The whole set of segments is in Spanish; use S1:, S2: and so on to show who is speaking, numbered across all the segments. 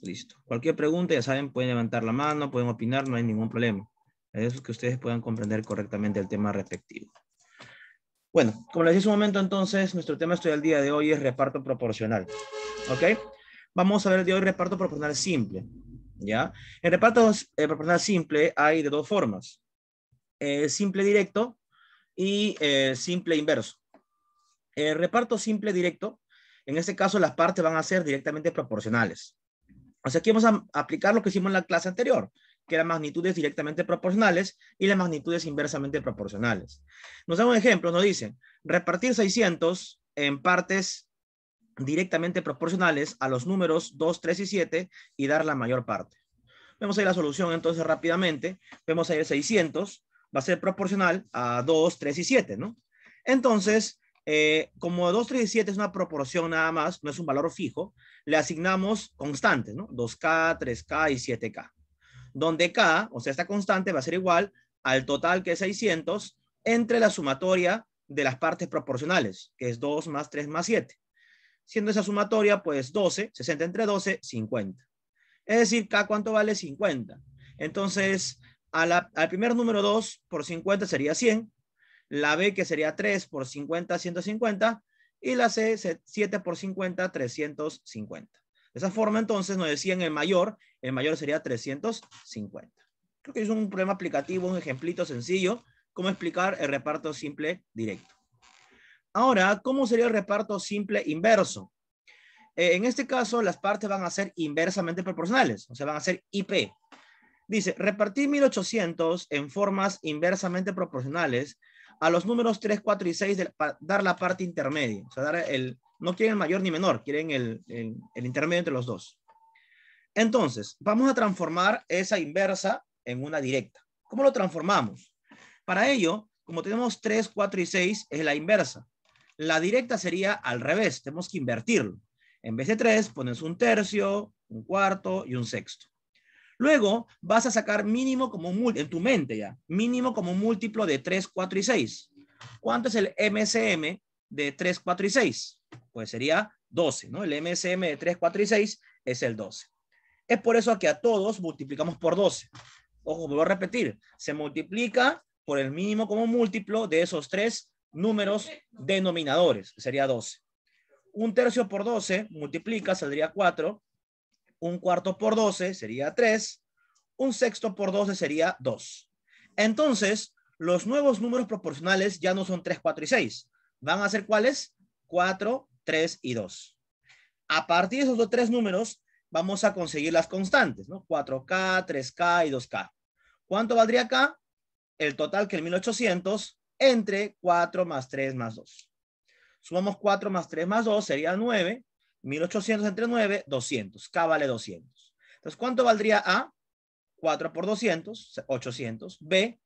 S1: Listo. Cualquier pregunta, ya saben, pueden levantar la mano, pueden opinar, no hay ningún problema. Eso es que ustedes puedan comprender correctamente el tema respectivo. Bueno, como les decía hace un momento entonces, nuestro tema al día de hoy es reparto proporcional. ¿Ok? Vamos a ver el día de hoy reparto proporcional simple. ¿Ya? En reparto eh, proporcional simple hay de dos formas. Eh, simple directo y eh, simple inverso. El reparto simple directo, en este caso las partes van a ser directamente proporcionales. O aquí vamos a aplicar lo que hicimos en la clase anterior, que eran magnitudes directamente proporcionales y las magnitudes inversamente proporcionales. Nos da un ejemplo, nos dicen, repartir 600 en partes directamente proporcionales a los números 2, 3 y 7 y dar la mayor parte. Vemos ahí la solución entonces rápidamente. Vemos ahí el 600, va a ser proporcional a 2, 3 y 7, ¿no? Entonces, eh, como 2, 3 y 7 es una proporción nada más, no es un valor fijo, le asignamos constantes, ¿no? 2K, 3K y 7K. Donde K, o sea, esta constante va a ser igual al total que es 600 entre la sumatoria de las partes proporcionales, que es 2 más 3 más 7. Siendo esa sumatoria, pues 12, 60 entre 12, 50. Es decir, K cuánto vale 50. Entonces, al primer número 2 por 50 sería 100. La B que sería 3 por 50, 150 y la C 7 por 50, 350. De esa forma, entonces, nos decían el mayor, el mayor sería 350. Creo que es un problema aplicativo, un ejemplito sencillo, cómo explicar el reparto simple directo. Ahora, ¿cómo sería el reparto simple inverso? Eh, en este caso, las partes van a ser inversamente proporcionales, o sea, van a ser IP. Dice, repartir 1800 en formas inversamente proporcionales a los números 3, 4 y 6 de, dar la parte intermedia. O sea, el, no quieren el mayor ni menor, quieren el, el intermedio entre los dos. Entonces, vamos a transformar esa inversa en una directa. ¿Cómo lo transformamos? Para ello, como tenemos 3, 4 y 6, es la inversa. La directa sería al revés, tenemos que invertirlo. En vez de 3, pones un tercio, un cuarto y un sexto. Luego vas a sacar mínimo como múltiplo, en tu mente ya, mínimo como múltiplo de 3, 4 y 6. ¿Cuánto es el MSM de 3, 4 y 6? Pues sería 12, ¿no? El MSM de 3, 4 y 6 es el 12. Es por eso que a todos multiplicamos por 12. Ojo, vuelvo a repetir, se multiplica por el mínimo como múltiplo de esos tres números denominadores, sería 12. Un tercio por 12 multiplica, saldría 4 un cuarto por 12 sería 3, un sexto por 12 sería 2. Entonces, los nuevos números proporcionales ya no son 3, 4 y 6. Van a ser cuáles? 4, 3 y 2. A partir de esos dos, tres números, vamos a conseguir las constantes, ¿no? 4K, 3K y 2K. ¿Cuánto valdría acá? El total que el 1800 entre 4 más 3 más 2. Sumamos 4 más 3 más 2, sería 9. 1800 entre 9, 200. K vale 200. Entonces, ¿cuánto valdría A? 4 por 200, 800. B,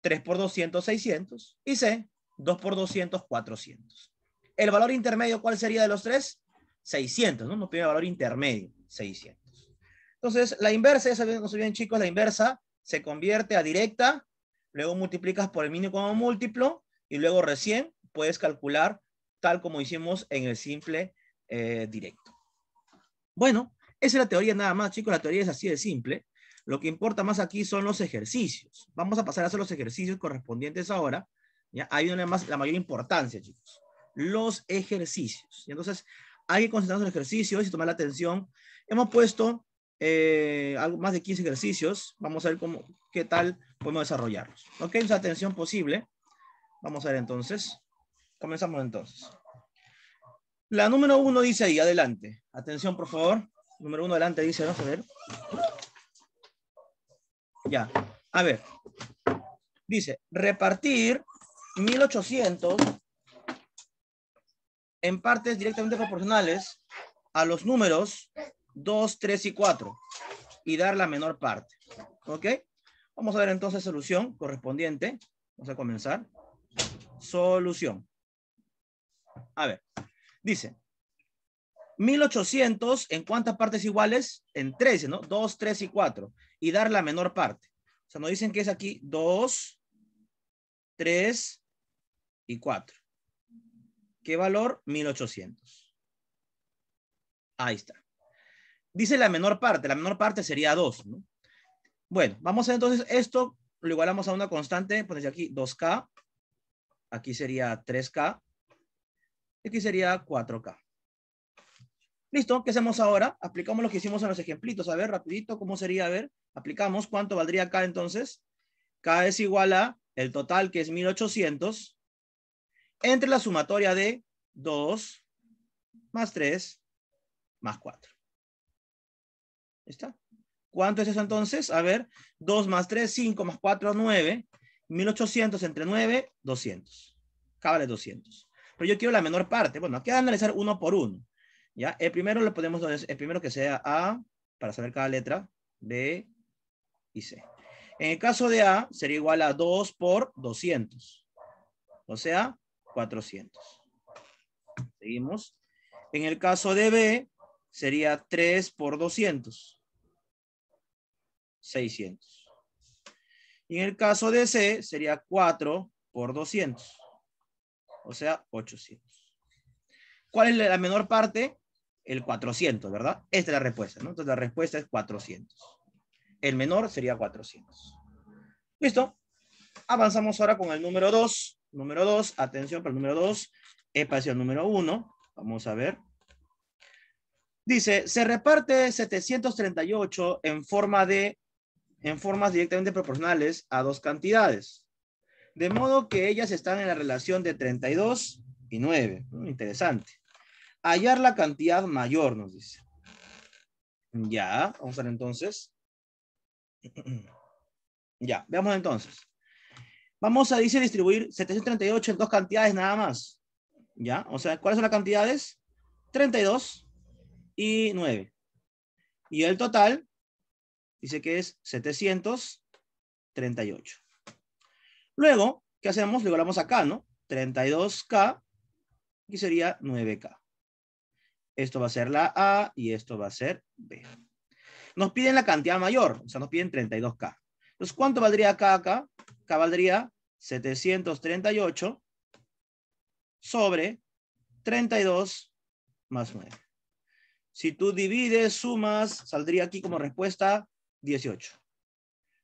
S1: 3 por 200, 600. Y C, 2 por 200, 400. ¿El valor intermedio cuál sería de los tres? 600, ¿no? Nos pide el valor intermedio, 600. Entonces, la inversa, ya bien chicos, la inversa se convierte a directa, luego multiplicas por el mínimo como múltiplo y luego recién puedes calcular tal como hicimos en el simple eh, directo. Bueno, esa es la teoría nada más, chicos. La teoría es así de simple. Lo que importa más aquí son los ejercicios. Vamos a pasar a hacer los ejercicios correspondientes ahora. ¿ya? Hay una más, la mayor importancia, chicos. Los ejercicios. Y entonces, hay que concentrarse en los ejercicios y tomar la atención. Hemos puesto eh, algo más de 15 ejercicios. Vamos a ver cómo, qué tal podemos desarrollarlos. Ok, esa atención posible. Vamos a ver entonces. Comenzamos entonces. La número uno dice ahí, adelante. Atención, por favor. Número uno, adelante, dice, vamos a ver. Ya, a ver. Dice, repartir 1800 en partes directamente proporcionales a los números 2, 3 y 4 y dar la menor parte. ¿Ok? Vamos a ver entonces solución correspondiente. Vamos a comenzar. Solución. A ver. Dice, 1800 en cuántas partes iguales? En 13, ¿no? 2, 3 y 4. Y dar la menor parte. O sea, nos dicen que es aquí 2, 3 y 4. ¿Qué valor? 1800. Ahí está. Dice la menor parte. La menor parte sería 2, ¿no? Bueno, vamos a entonces esto lo igualamos a una constante. Pones aquí 2K. Aquí sería 3K y aquí sería 4K. Listo, ¿qué hacemos ahora? Aplicamos lo que hicimos en los ejemplitos. A ver, rapidito, ¿cómo sería? A ver, aplicamos. ¿Cuánto valdría K entonces? K es igual a el total, que es 1800, entre la sumatoria de 2 más 3 más 4. ¿Está? ¿Cuánto es eso entonces? A ver, 2 más 3, 5 más 4, 9. 1800 entre 9, 200. K vale 200 pero yo quiero la menor parte. Bueno, aquí hay a analizar uno por uno. ¿ya? El primero lo podemos. el primero que sea A, para saber cada letra, B y C. En el caso de A, sería igual a 2 por 200. O sea, 400. Seguimos. En el caso de B, sería 3 por 200. 600. Y en el caso de C, sería 4 por 200 o sea, 800. ¿Cuál es la menor parte? El 400, ¿verdad? Esta es la respuesta, ¿no? Entonces la respuesta es 400. El menor sería 400. ¿Listo? Avanzamos ahora con el número 2. Número 2, atención para el número 2. Es el número 1. Vamos a ver. Dice, se reparte 738 en forma de, en formas directamente proporcionales a dos cantidades. De modo que ellas están en la relación de 32 y 9. Mm, interesante. Hallar la cantidad mayor, nos dice. Ya, vamos a ver entonces. Ya, veamos entonces. Vamos a, dice, distribuir 738 en dos cantidades nada más. ¿Ya? O sea, ¿cuáles son las cantidades? 32 y 9. Y el total dice que es 738. Luego, ¿qué hacemos? Igualamos acá, ¿no? 32K y sería 9K. Esto va a ser la A y esto va a ser B. Nos piden la cantidad mayor, o sea, nos piden 32K. Entonces, ¿cuánto valdría acá, acá? Acá valdría 738 sobre 32 más 9. Si tú divides, sumas, saldría aquí como respuesta 18.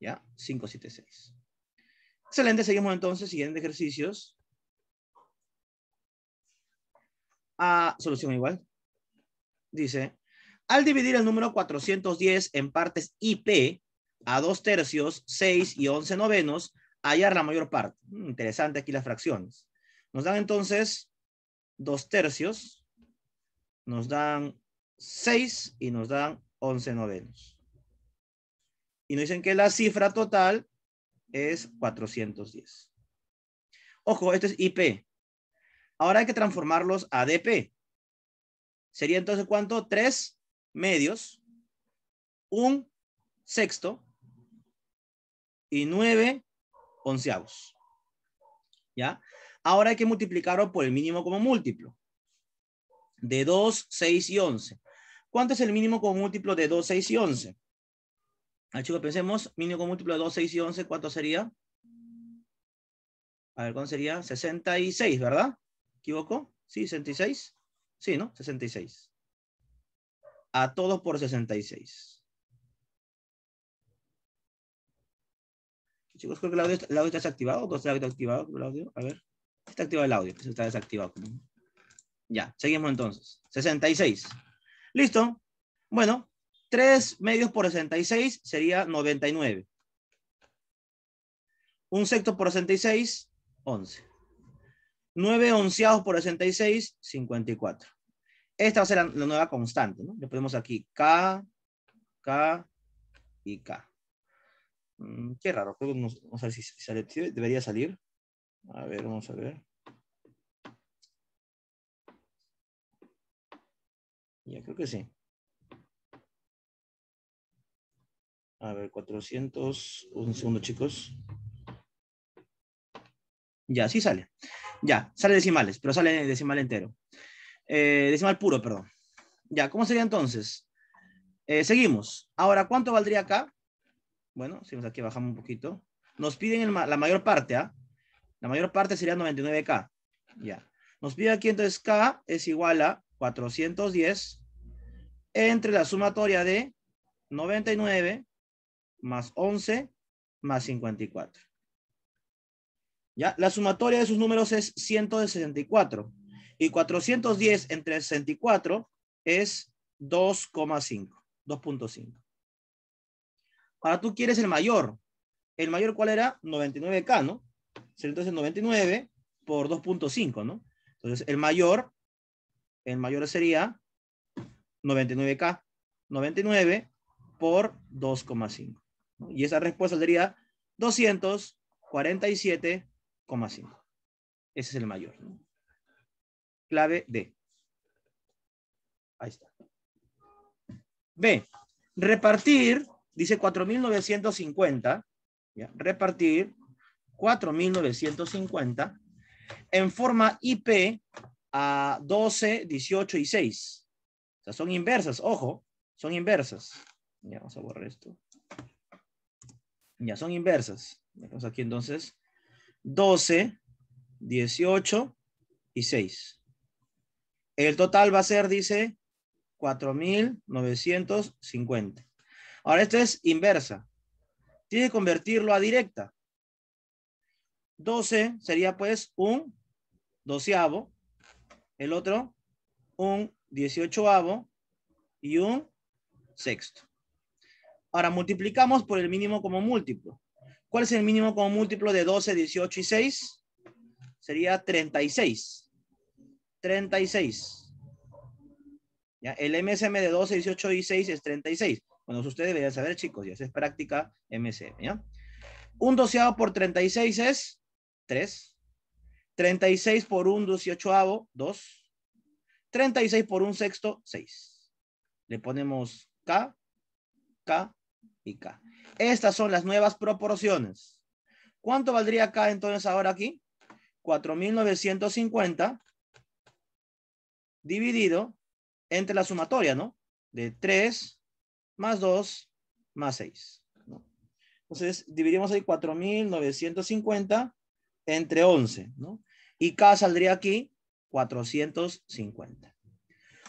S1: ¿Ya? 6. Excelente, seguimos entonces, siguiente ejercicios. Ah, solución igual. Dice, al dividir el número 410 en partes IP a dos tercios, 6 y 11 novenos, hallar la mayor parte. Hmm, interesante aquí las fracciones. Nos dan entonces dos tercios, nos dan 6 y nos dan 11 novenos. Y nos dicen que la cifra total es 410. Ojo, esto es IP. Ahora hay que transformarlos a DP. Sería entonces cuánto? Tres medios, un sexto y nueve onceavos. ¿Ya? Ahora hay que multiplicarlo por el mínimo como múltiplo. De 2, 6 y 11. ¿Cuánto es el mínimo como múltiplo de 2, 6 y 11? ver ah, chicos, pensemos, mínimo con múltiplo de 2, 6 y 11, ¿cuánto sería? A ver, ¿cuánto sería? 66, ¿verdad? ¿Equivoco? Sí, 66. Sí, ¿no? 66. A todos por 66. Chicos, creo que el audio, está desactivado. ¿O está activado el audio? A ver. Está activado el audio, está desactivado. Ya, seguimos entonces. 66. Listo. Bueno, 3 medios por 66 sería 99. Un sexto por 66, 11. 9 onceados por 66, 54. Esta va a ser la, nueva constante, ¿no? Le ponemos aquí K, K y K. Mm, qué raro, creo que no, sé si debería salir. A ver, vamos a ver. Ya creo que sí. A ver, 400, un segundo chicos. Ya, sí sale. Ya, sale decimales, pero sale decimal entero. Eh, decimal puro, perdón. Ya, ¿cómo sería entonces? Eh, seguimos. Ahora, ¿cuánto valdría acá? Bueno, si seguimos aquí, bajamos un poquito. Nos piden la mayor parte, ¿ah? La mayor parte sería 99K. Ya. Nos pide aquí entonces K es igual a 410 entre la sumatoria de 99 más 11 más 54. ¿Ya? La sumatoria de sus números es 164. Y 410 entre 64 es 2,5. 2.5. Ahora tú quieres el mayor. ¿El mayor cuál era? 99K, ¿no? Entonces 99 por 2.5, ¿no? Entonces el mayor, el mayor sería 99K. 99 por 2,5. Y esa respuesta sería 247,5. Ese es el mayor. Clave D. Ahí está. B. Repartir, dice 4.950. Repartir 4.950 en forma IP a 12, 18 y 6. O sea, son inversas, ojo, son inversas. Ya, vamos a borrar esto. Ya son inversas. Vamos aquí entonces 12, 18 y 6. El total va a ser, dice, 4.950. Ahora, esta es inversa. Tiene que convertirlo a directa. 12 sería pues un doceavo, el otro un dieciochoavo y un sexto. Ahora multiplicamos por el mínimo como múltiplo. ¿Cuál es el mínimo como múltiplo de 12, 18 y 6? Sería 36. 36. ¿Ya? El MSM de 12, 18 y 6 es 36. Bueno, ustedes deberían saber, chicos, ya es práctica MSM. ¿ya? Un doceavo por 36 es 3. 36 por un dieciochoavo, 2. 36 por un sexto, 6. Le ponemos K, K, estas son las nuevas proporciones. ¿Cuánto valdría acá entonces ahora aquí? 4,950 dividido entre la sumatoria, ¿no? De 3 más 2 más 6. ¿no? Entonces, dividimos ahí 4,950 entre 11, ¿no? Y K saldría aquí 450.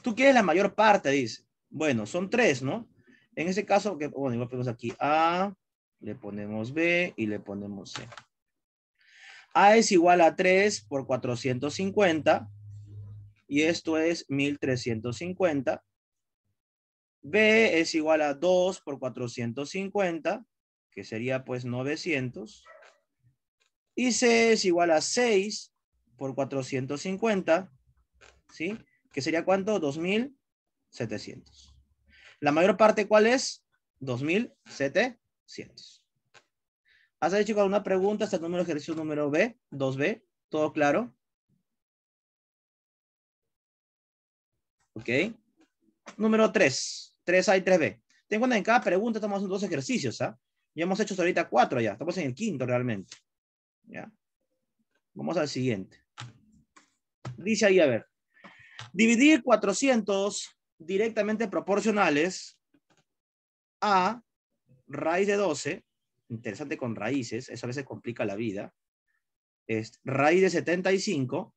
S1: Tú quieres la mayor parte, dice. Bueno, son 3, ¿no? En ese caso, que bueno, igual ponemos aquí A, le ponemos B y le ponemos C. A es igual a 3 por 450 y esto es 1350. B es igual a 2 por 450, que sería pues 900. Y C es igual a 6 por 450, ¿sí? Que sería cuánto? 2700. La mayor parte, ¿cuál es? 2.700. ¿Has hecho alguna pregunta hasta el número de ejercicio número B? 2B. ¿Todo claro? ¿Ok? Número 3. 3A y 3B. Tengo en en cada pregunta estamos haciendo dos ejercicios, ¿ah? Ya hemos hecho ahorita cuatro ya. Estamos en el quinto realmente. Vamos al siguiente. Dice ahí, a ver. Dividir 400 directamente proporcionales a raíz de 12, interesante con raíces, eso a veces complica la vida, es raíz de 75,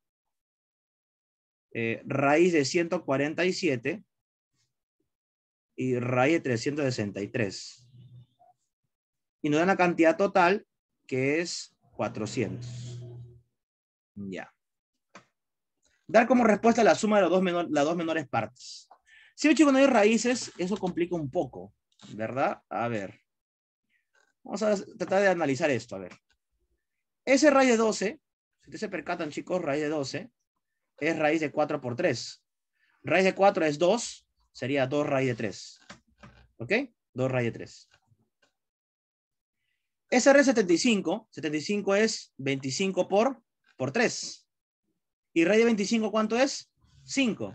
S1: eh, raíz de 147 y raíz de 363. Y nos dan la cantidad total que es 400. Ya. Dar como respuesta la suma de las dos menores partes. Si chico no hay raíces, eso complica un poco, ¿verdad? A ver. Vamos a tratar de analizar esto, a ver. Ese raíz de 12, si ustedes se percatan, chicos, raíz de 12 es raíz de 4 por 3. Raíz de 4 es 2, sería 2 raíz de 3. ¿Ok? 2 raíz de 3. de 75 75 es 25 por, por 3. ¿Y raíz de 25 cuánto es? 5.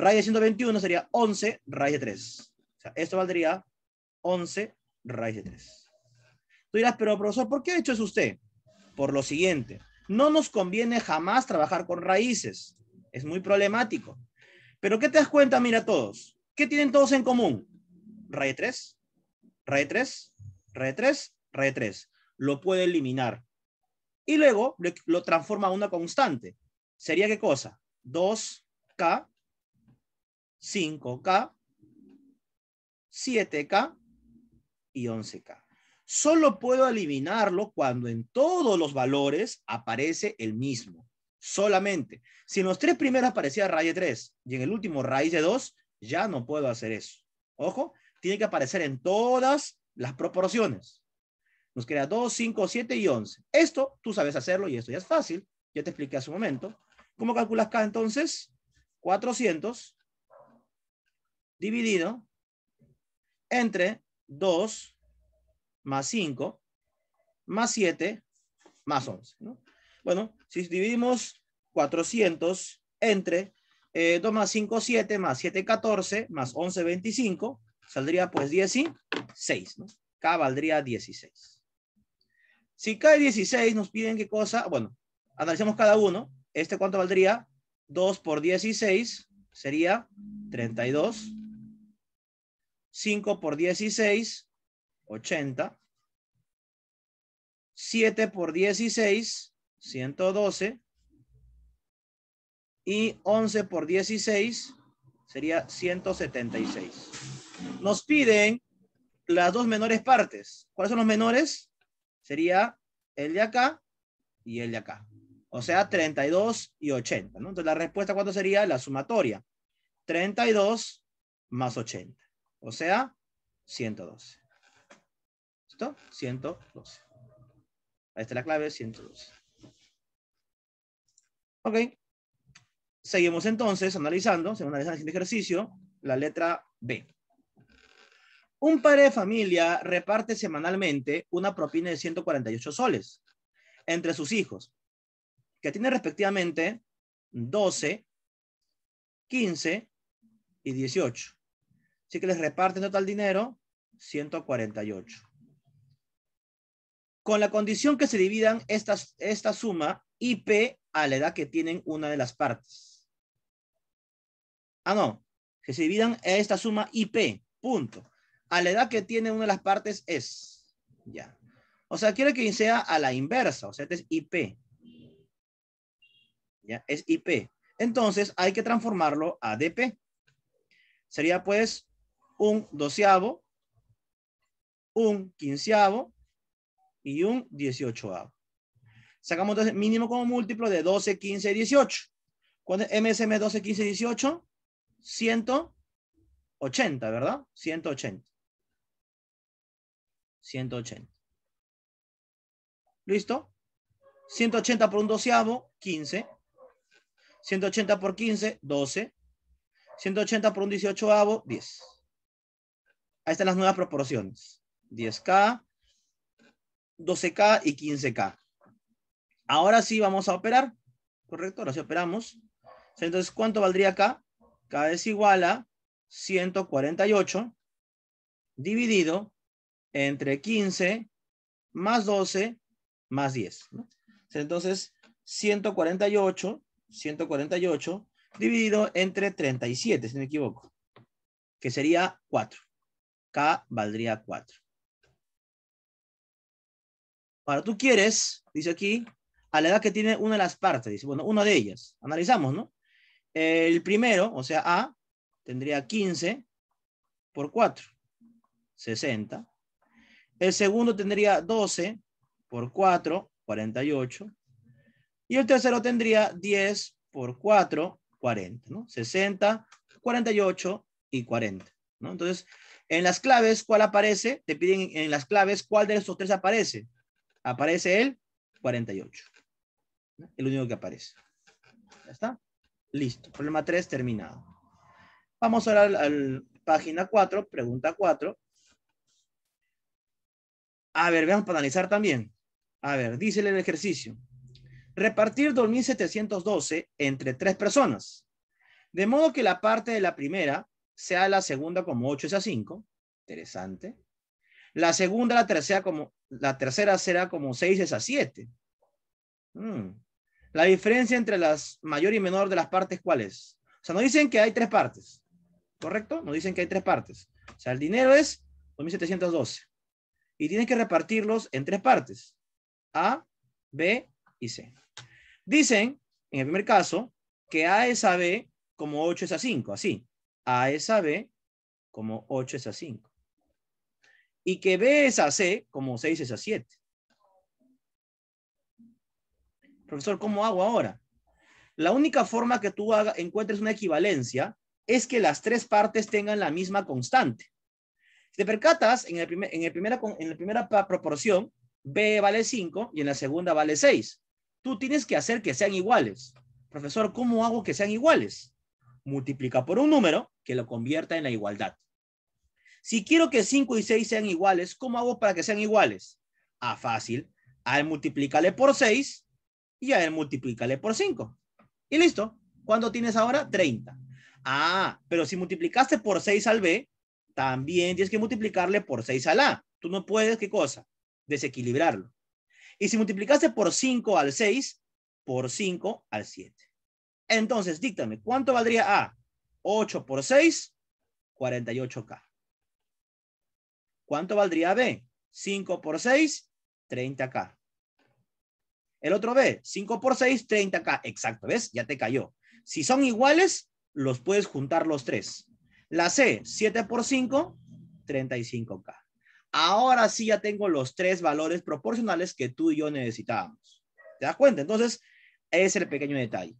S1: Raíz de 121 sería 11 raíz de 3. O sea, esto valdría 11 raíz de 3. Tú dirás, pero profesor, ¿por qué ha hecho eso usted? Por lo siguiente, no nos conviene jamás trabajar con raíces. Es muy problemático. Pero ¿qué te das cuenta? Mira todos. ¿Qué tienen todos en común? Raíz de 3, raíz de 3, raíz de 3, raíz de 3. Lo puede eliminar. Y luego lo transforma a una constante. ¿Sería qué cosa? 2k 5K, 7K y 11K. Solo puedo eliminarlo cuando en todos los valores aparece el mismo. Solamente. Si en los tres primeros aparecía raíz de 3 y en el último raíz de 2, ya no puedo hacer eso. Ojo, tiene que aparecer en todas las proporciones. Nos queda 2, 5, 7 y 11. Esto tú sabes hacerlo y esto ya es fácil. Ya te expliqué hace un momento. ¿Cómo calculas K entonces? 400 dividido entre 2 más 5 más 7 más 11. Bueno, si dividimos 400 entre 2 eh, más 5, 7 más 7, 14 más 11, 25, saldría pues 16. K valdría 16. Si K es 16, nos piden qué cosa. Bueno, analicemos cada uno. ¿Este cuánto valdría? 2 por 16 sería 32 5 por 16, 80. 7 por 16, 112. Y 11 por 16 sería 176. Nos piden las dos menores partes. ¿Cuáles son los menores? Sería el de acá y el de acá. O sea, 32 y 80. Entonces, la respuesta, ¿cuánto sería? La sumatoria. 32 más 80. O sea, 112. ¿Listo? 112. Ahí está la clave, 112. Ok. Seguimos entonces analizando, según analizando el siguiente ejercicio, la letra B. Un padre de familia reparte semanalmente una propina de 148 soles entre sus hijos, que tienen respectivamente 12, 15 y 18. Así que les reparten total dinero 148. Con la condición que se dividan esta, esta suma IP a la edad que tienen una de las partes. Ah, no. Que se dividan esta suma IP. Punto. A la edad que tiene una de las partes es. Ya. O sea, quiere que sea a la inversa. O sea, este es IP. Ya, es IP. Entonces, hay que transformarlo a DP. Sería, pues, un doceavo, un quinceavo y un dieciochoavo. Sacamos entonces mínimo como múltiplo de 12, 15 18. ¿Cuál es MSM 12, 15 18? 180, ¿verdad? 180. 180. ¿Listo? 180 por un doceavo, 15. 180 por 15, 12. 180 por un dieciochoavo, 10. Ahí están las nuevas proporciones. 10K, 12K y 15K. Ahora sí vamos a operar, ¿correcto? Ahora sí operamos. Entonces, ¿cuánto valdría K? K es igual a 148 dividido entre 15 más 12 más 10. Entonces, 148, 148 dividido entre 37, si no me equivoco, que sería 4. K valdría 4. Ahora tú quieres, dice aquí, a la edad que tiene una de las partes, dice, bueno, una de ellas. Analizamos, ¿no? El primero, o sea, A, tendría 15 por 4, 60. El segundo tendría 12 por 4, 48. Y el tercero tendría 10 por 4, 40, ¿no? 60, 48 y 40, ¿no? Entonces, en las claves, ¿cuál aparece? Te piden en las claves, ¿cuál de estos tres aparece? Aparece el 48. El único que aparece. ¿Ya está? Listo. Problema 3 terminado. Vamos ahora a la página 4, pregunta 4. A ver, veamos para analizar también. A ver, dice el ejercicio. Repartir 2.712 entre tres personas. De modo que la parte de la primera sea la segunda como 8 es a 5. Interesante. La segunda, la tercera, como, la tercera será como 6 es a 7. Mm. La diferencia entre las mayor y menor de las partes, ¿cuál es? O sea, no dicen que hay tres partes, ¿correcto? no dicen que hay tres partes. O sea, el dinero es 2.712. Y tienes que repartirlos en tres partes. A, B y C. Dicen, en el primer caso, que A es a B como 8 es a 5, así. A es a B como 8 es a 5. Y que B es a C como 6 es a 7. Profesor, ¿cómo hago ahora? La única forma que tú encuentres una equivalencia es que las tres partes tengan la misma constante. Si te percatas, en, el primer, en, primera, en la primera proporción, B vale 5 y en la segunda vale 6. Tú tienes que hacer que sean iguales. Profesor, ¿cómo hago que sean iguales? multiplica por un número que lo convierta en la igualdad. Si quiero que 5 y 6 sean iguales, ¿cómo hago para que sean iguales? Ah, fácil. A él multiplícale por 6 y a él multiplícale por 5. Y listo. ¿Cuánto tienes ahora? 30. Ah, pero si multiplicaste por 6 al B, también tienes que multiplicarle por 6 al A. Tú no puedes, ¿qué cosa? Desequilibrarlo. Y si multiplicaste por 5 al 6, por 5 al 7. Entonces, díctame, ¿cuánto valdría A? 8 por 6, 48K. ¿Cuánto valdría B? 5 por 6, 30K. El otro B, 5 por 6, 30K. Exacto, ¿ves? Ya te cayó. Si son iguales, los puedes juntar los tres. La C, 7 por 5, 35K. Ahora sí ya tengo los tres valores proporcionales que tú y yo necesitábamos. ¿Te das cuenta? Entonces, es el pequeño detalle.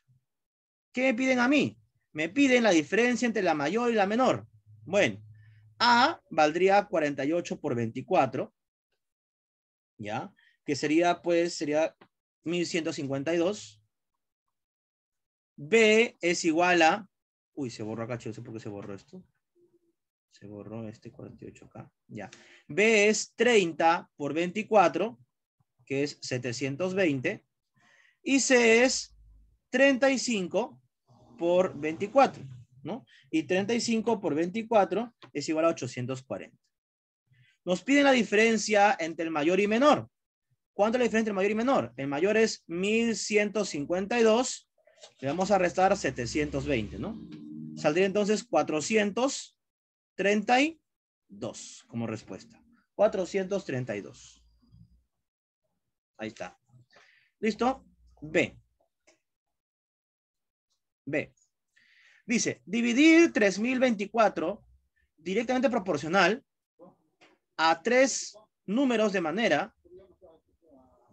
S1: ¿Qué me piden a mí? Me piden la diferencia entre la mayor y la menor. Bueno, A valdría 48 por 24, ¿ya? Que sería, pues, sería 1152. B es igual a... Uy, se borró acá, no sé por qué se borró esto. Se borró este 48 acá. Ya. B es 30 por 24, que es 720. Y C es 35 por 24, ¿no? Y 35 por 24 es igual a 840. Nos piden la diferencia entre el mayor y menor. ¿Cuánto es la diferencia entre el mayor y menor? El mayor es 1152. Le vamos a restar 720, ¿no? Saldría entonces 432 como respuesta. 432. Ahí está. ¿Listo? B. B. Dice, dividir 3024 directamente proporcional a tres números de manera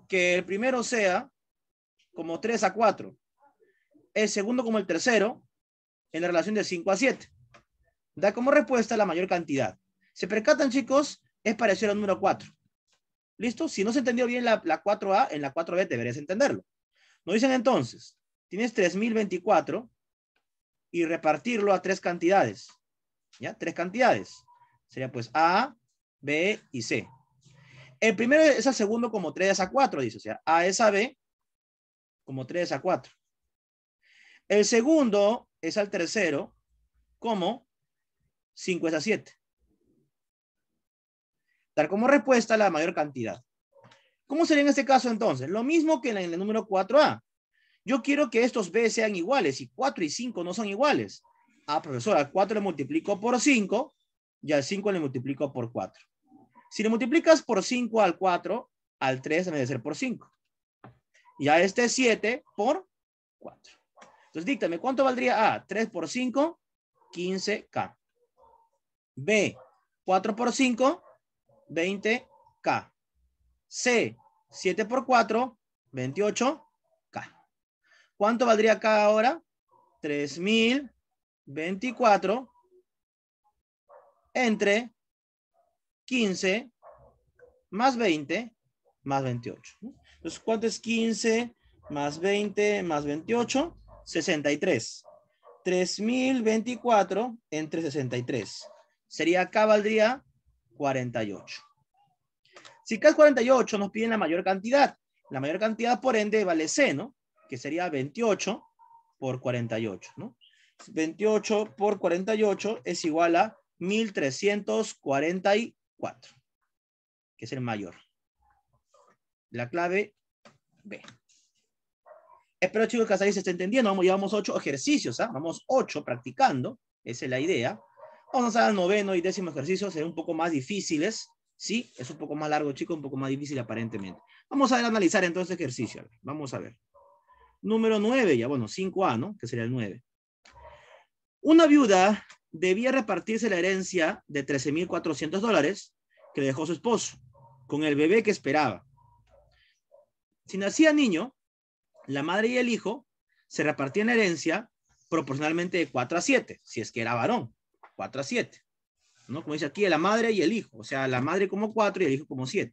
S1: que el primero sea como 3 a 4, el segundo como el tercero en la relación de 5 a 7. Da como respuesta la mayor cantidad. ¿Se percatan, chicos? Es parecido al número 4. ¿Listo? Si no se entendió bien la, 4A, en la 4B deberías entenderlo. Nos dicen entonces, Tienes 3024 y repartirlo a tres cantidades. ¿Ya? Tres cantidades. Sería pues A, B y C. El primero es al segundo como 3 a 4, dice. O sea, A es a B como 3 a 4. El segundo es al tercero como 5 es a 7. Dar como respuesta la mayor cantidad. ¿Cómo sería en este caso entonces? Lo mismo que en el número 4A yo quiero que estos B sean iguales y 4 y 5 no son iguales. Ah, profesora, 4 le multiplico por 5 y al 5 le multiplico por 4. Si le multiplicas por 5 al 4, al 3 debe ser por 5. Y a este 7 por 4. Entonces, díctame, ¿cuánto valdría A? 3 por 5, 15K. B, 4 por 5, 20K. C, 7 por 4, 28 ¿Cuánto valdría acá ahora? 3024 entre 15 más 20 más 28. Entonces, ¿cuánto es 15 más 20 más 28? 63. 3024 entre 63. Sería acá valdría 48. Si acá es 48, nos piden la mayor cantidad. La mayor cantidad, por ende, vale C, ¿no? que sería 28 por 48, ¿no? 28 por 48 es igual a 1344, que es el mayor. La clave B. Espero, chicos, que hasta ahí se esté entendiendo. Vamos, llevamos ocho ejercicios, ¿ah? Vamos ocho practicando. Esa es la idea. Vamos a el noveno y décimo ejercicio. Serán un poco más difíciles. Sí, es un poco más largo, chicos, un poco más difícil aparentemente. Vamos a analizar entonces ejercicios, este ejercicio. Vamos a ver número 9, ya bueno, 5A, ¿no? Que sería el 9. Una viuda debía repartirse la herencia de 13.400 dólares que le dejó su esposo con el bebé que esperaba. Si nacía niño, la madre y el hijo se repartían la herencia proporcionalmente de 4 a 7, si es que era varón, 4 a 7. ¿no? Como dice aquí, la madre y el hijo, o sea, la madre como 4 y el hijo como 7.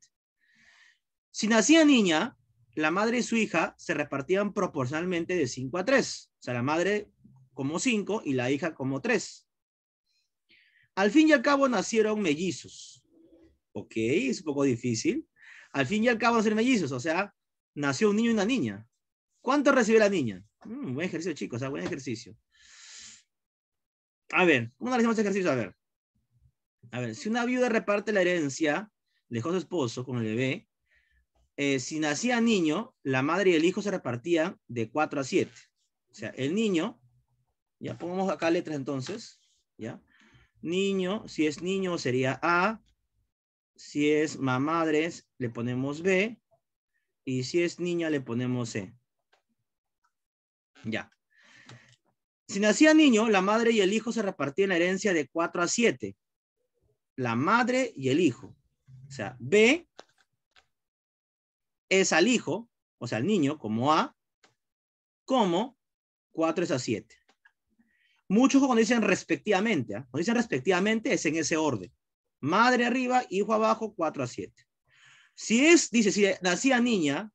S1: Si nacía niña, la madre y su hija se repartían proporcionalmente de 5 a 3. O sea, la madre como 5 y la hija como 3. Al fin y al cabo nacieron mellizos. Ok, es un poco difícil. Al fin y al cabo nacieron mellizos, o sea, nació un niño y una niña. ¿Cuánto recibe la niña? Mm, buen ejercicio, chicos, o sea, buen ejercicio. A ver, ¿cómo analizamos este ejercicio? A ver. A ver, si una viuda reparte la herencia, dejó su esposo con el bebé, eh, si nacía niño, la madre y el hijo se repartían de 4 a 7. O sea, el niño, ya pongamos acá letras entonces, ya. Niño, si es niño sería A, si es mamadres le ponemos B y si es niña le ponemos C. Ya. Si nacía niño, la madre y el hijo se repartían la herencia de 4 a 7. La madre y el hijo. O sea, B es al hijo, o sea, al niño, como A, como 4 es a 7. Muchos cuando dicen respectivamente, ¿ah? cuando dicen respectivamente es en ese orden. Madre arriba, hijo abajo, 4 a 7. Si es, dice, si nacía niña,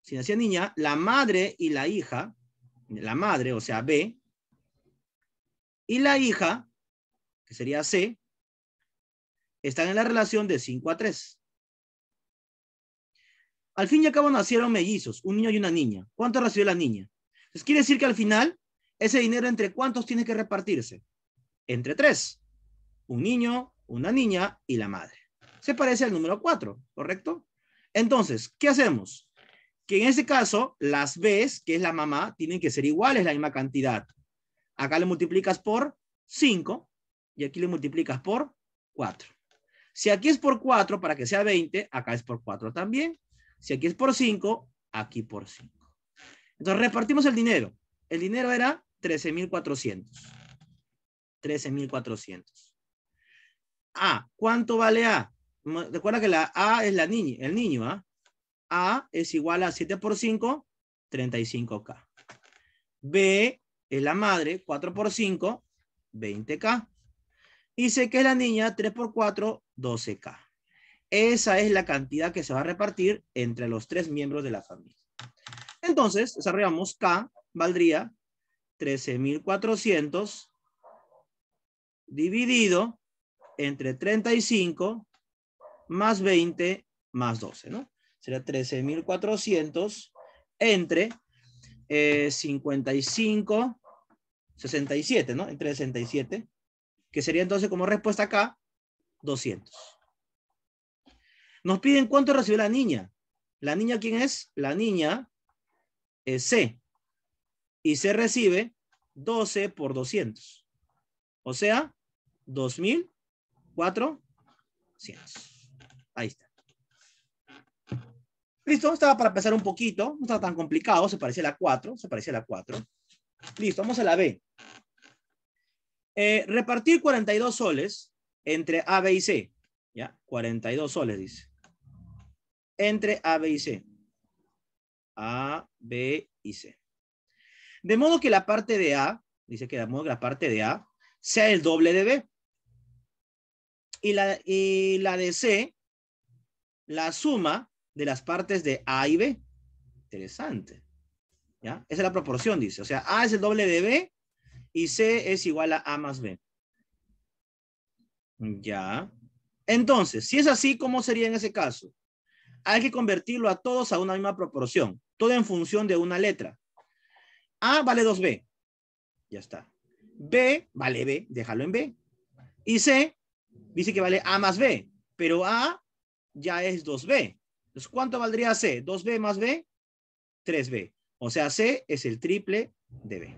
S1: si nacía niña, la madre y la hija, la madre, o sea, B, y la hija, que sería C, están en la relación de 5 a 3. Al fin y al cabo nacieron mellizos, un niño y una niña. ¿Cuánto recibió la niña? Entonces quiere decir que al final, ese dinero entre cuántos tiene que repartirse? Entre tres. Un niño, una niña y la madre. Se parece al número cuatro, ¿correcto? Entonces, ¿qué hacemos? Que en ese caso, las Bs, que es la mamá, tienen que ser iguales, la misma cantidad. Acá le multiplicas por 5 y aquí le multiplicas por 4. Si aquí es por 4 para que sea 20, acá es por 4 también. Si aquí es por 5, aquí por 5. Entonces repartimos el dinero. El dinero era 13.400. 13.400. A, ¿cuánto vale A? Recuerda que la A es la niña, el niño, ¿ah? A es igual a 7 por 5, 35K. B es la madre, 4 por 5, 20K. Y C que es la niña, 3 por 4, 12K. Esa es la cantidad que se va a repartir entre los tres miembros de la familia. Entonces, desarrollamos K valdría 13.400 dividido entre 35 más 20 más 12, ¿no? sería 13.400 entre 55, eh, 67, ¿no? Entre 67, que sería entonces como respuesta acá, 200. Nos piden cuánto recibió la niña. ¿La niña quién es? La niña es C. Y C recibe 12 por 200. O sea, 2,400. Ahí está. Listo, estaba para pensar un poquito, no estaba tan complicado, se parecía a la 4, se parecía a la 4. Listo, vamos a la B. Eh, repartir 42 soles entre A, B y C. Ya, 42 soles, dice entre A, B y C. A, B y C. De modo que la parte de A, dice que la parte de A sea el doble de B. Y la, de C, la suma de las partes de A y B. Interesante. ¿Ya? Esa es la proporción, dice. O sea, A es el doble de B y C es igual a A más B. Ya. Entonces, si es así, ¿cómo sería en ese caso? hay que convertirlo a todos a una misma proporción, todo en función de una letra. A vale 2B. Ya está. B vale B, déjalo en B. Y C dice que vale A más B, pero A ya es 2B. Entonces, ¿cuánto valdría C? 2B más B, 3B. O sea, C es el triple de B.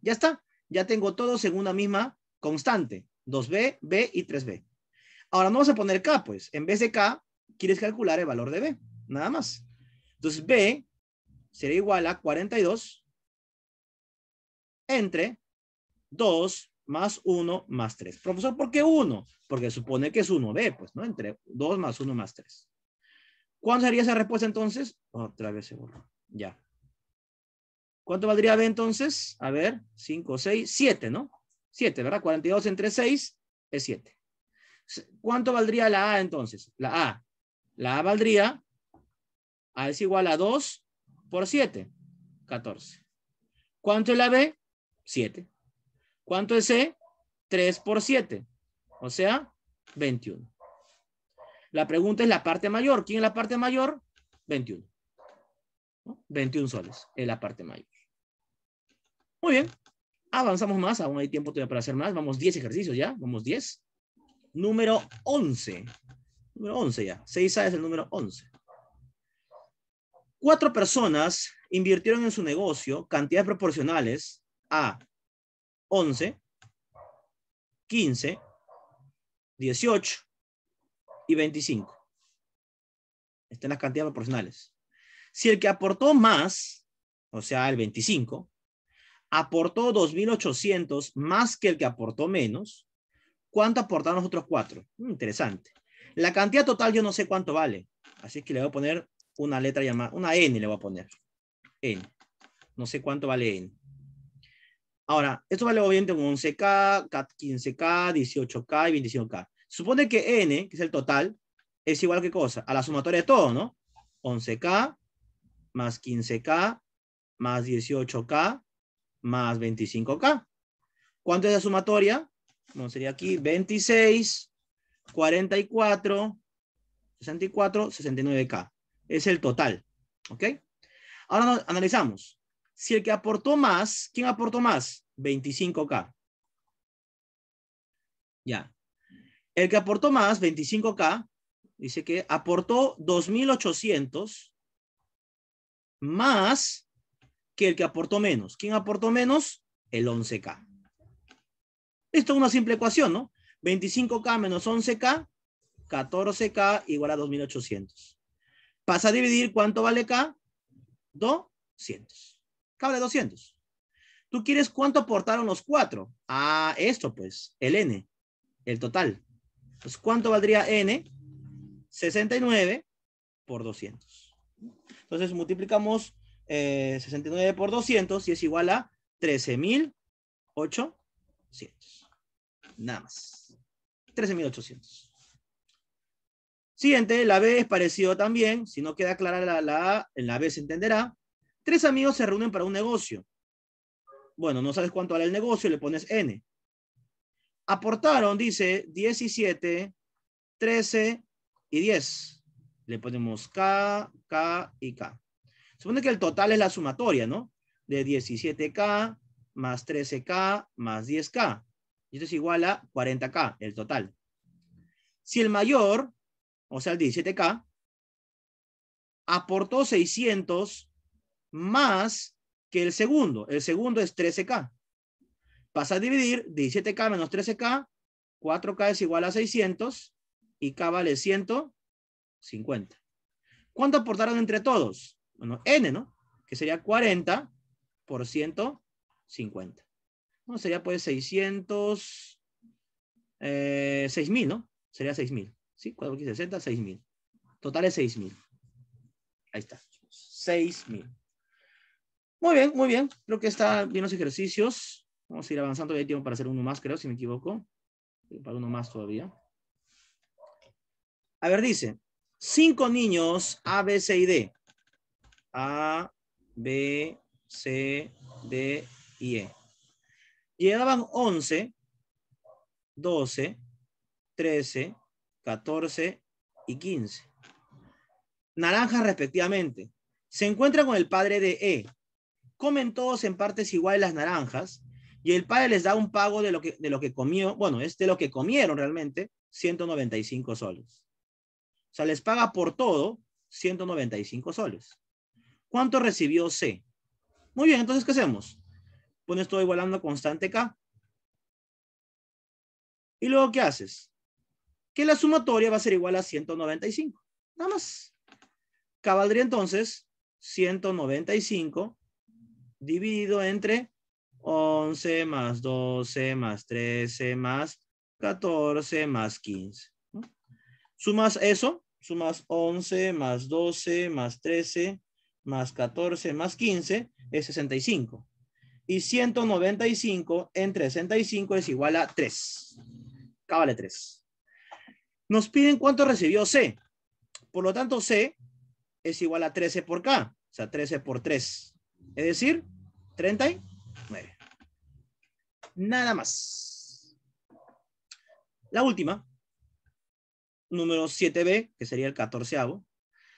S1: Ya está. Ya tengo todos en una misma constante. 2B, B y 3B. Ahora no vamos a poner K, pues. En vez de K, quieres calcular el valor de B, nada más. Entonces, B sería igual a 42 entre 2 más 1 más 3. Profesor, ¿por qué 1? Porque supone que es 1B, pues, ¿no? Entre 2 más 1 más 3. ¿Cuánto sería esa respuesta entonces? Otra vez se Ya. ¿Cuánto valdría B entonces? A ver, 5, 6, 7, ¿no? 7, ¿verdad? 42 entre 6 es 7. ¿Cuánto valdría la A entonces? La A, la A valdría, A es igual a 2 por 7, 14. ¿Cuánto es la B? 7. ¿Cuánto es C? 3 por 7, o sea, 21. La pregunta es la parte mayor. ¿Quién es la parte mayor? 21. 21 soles es la parte mayor. Muy bien. Avanzamos más. Aún hay tiempo todavía para hacer más. Vamos 10 ejercicios ya. Vamos 10. Número 11. Número 11 ya. 6A es el número 11. Cuatro personas invirtieron en su negocio cantidades proporcionales a 11, 15, 18 y 25. Están las cantidades proporcionales. Si el que aportó más, o sea, el 25, aportó 2.800 más que el que aportó menos, ¿cuánto aportaron los otros cuatro? Interesante. La cantidad total yo no sé cuánto vale. Así que le voy a poner una letra llamada, una N le voy a poner. N. No sé cuánto vale N. Ahora, esto vale obviamente un 11K, 15K, 18K y 25K. Supone que N, que es el total, es igual qué cosa, a la sumatoria de todo, ¿no? 11K más 15K más 18K más 25K. ¿Cuánto es la sumatoria? no sería aquí 26 44, 64, 69K. Es el total. ¿Ok? Ahora analizamos. Si el que aportó más, ¿quién aportó más? 25K. Ya. El que aportó más, 25K, dice que aportó 2.800 más que el que aportó menos. ¿Quién aportó menos? El 11K. Esto es una simple ecuación, ¿no? 25K menos 11K, 14K igual a 2.800. Pasa a dividir, ¿cuánto vale K? 200. K 200. ¿Tú quieres cuánto aportaron los cuatro? a ah, esto pues, el N, el total. Pues, ¿cuánto valdría N? 69 por 200. Entonces, multiplicamos 69 eh, por 200 y es igual a 13.800. Nada más. 13.800. Siguiente, la B es parecido también. Si no queda clara la, A, en la B se entenderá. Tres amigos se reúnen para un negocio. Bueno, no sabes cuánto vale el negocio, le pones N. Aportaron, dice, 17, 13 y 10. Le ponemos K, K y K. Supone que el total es la sumatoria, ¿no? De 17K más 13K más 10K. Y esto es igual a 40K, el total. Si el mayor, o sea, el 17K, aportó 600 más que el segundo. El segundo es 13K. Pasa a dividir 17K menos 13K, 4K es igual a 600 y K vale 150. ¿Cuánto aportaron entre todos? Bueno, N, ¿no? Que sería 40 por 150. Sería pues 600, eh, 6.000, ¿no? Sería 6.000, ¿sí? 4 6.000. Total es 6.000. Ahí está, 6.000. Muy bien, muy bien. Creo que están bien los ejercicios. Vamos a ir avanzando. Hay tiempo para hacer uno más, creo, si me equivoco. Para uno más todavía. A ver, dice. Cinco niños A, B, C y D. A, B, C, D y E. Llegaban 11, 12, 13, 14 y 15. Naranjas respectivamente. Se encuentran con el padre de E. Comen todos en partes iguales las naranjas y el padre les da un pago de lo que, de lo que comió, bueno, es de lo que comieron realmente, 195 soles. O sea, les paga por todo 195 soles. ¿Cuánto recibió C? Muy bien, entonces, ¿qué hacemos? pones todo igualando constante K. Y luego, ¿qué haces? Que la sumatoria va a ser igual a 195. Nada más. valdría entonces 195 dividido entre 11 más 12 más 13 más 14 más 15. Sumas eso, sumas 11 más 12 más 13 más 14 más 15 es 65 y 195 entre 65 es igual a 3. vale 3. Nos piden cuánto recibió C. Por lo tanto, C es igual a 13 por K. O sea, 13 por 3. Es decir, 39. Nada más. La última. Número 7B, que sería el 14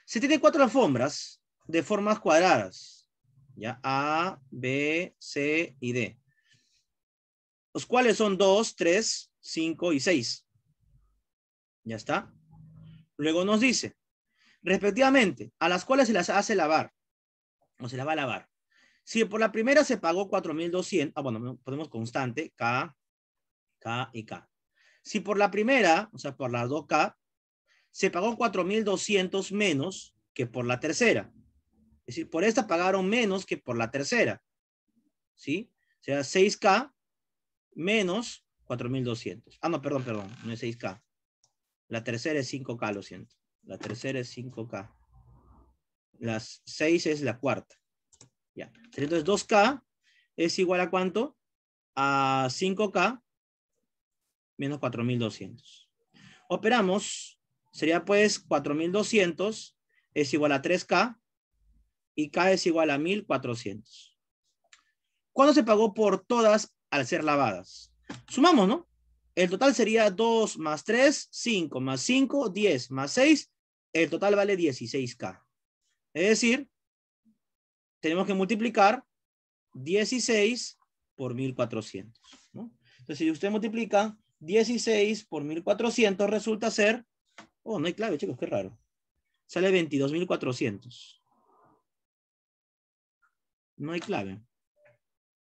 S1: Se tiene cuatro alfombras de formas cuadradas ¿ya? A, B, C y D. Los pues, cuales son 2, 3, 5 y 6. ¿Ya está? Luego nos dice, respectivamente, a las cuales se las hace lavar, o se las va a lavar. Si por la primera se pagó 4.200, ah, bueno, ponemos constante, K, K y K. Si por la primera, o sea, por las 2K, se pagó 4.200 menos que por la tercera, es decir, por esta pagaron menos que por la tercera. ¿Sí? O sea, 6K menos 4.200. Ah, no, perdón, perdón, no es 6K. La tercera es 5K, lo siento. La tercera es 5K. Las 6 es la cuarta. Ya. Entonces, 2K es igual a cuánto? A 5K menos 4.200. Operamos, sería pues 4.200 es igual a 3K y K es igual a 1400. ¿Cuándo se pagó por todas al ser lavadas? Sumamos, ¿no? El total sería 2 más 3, 5 más 5, 10 más 6. El total vale 16K. Es decir, tenemos que multiplicar 16 por 1400. Entonces, si usted multiplica 16 por 1400, resulta ser... Oh, no hay clave, chicos, qué raro. Sale 22.400. No hay clave.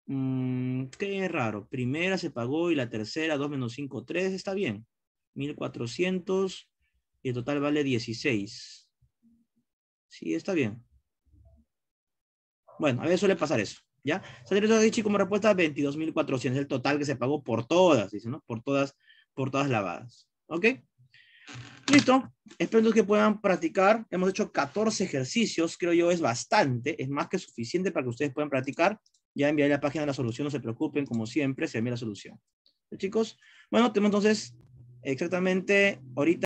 S1: Mm, qué raro. Primera se pagó y la tercera, 2 menos 5, 3. Está bien. 1400 y el total vale 16. Sí, está bien. Bueno, a veces suele pasar eso. ¿Ya? ha dicho como respuesta 22.400, es el total que se pagó por todas, dice, ¿no? Por todas, por todas lavadas. ¿Ok? Listo. Espero que puedan practicar. Hemos hecho 14 ejercicios, creo yo es bastante, es más que suficiente para que ustedes puedan practicar. Ya enviaré la página de la solución, no se preocupen, como siempre, se envía la solución. chicos, bueno, tenemos entonces exactamente ahorita.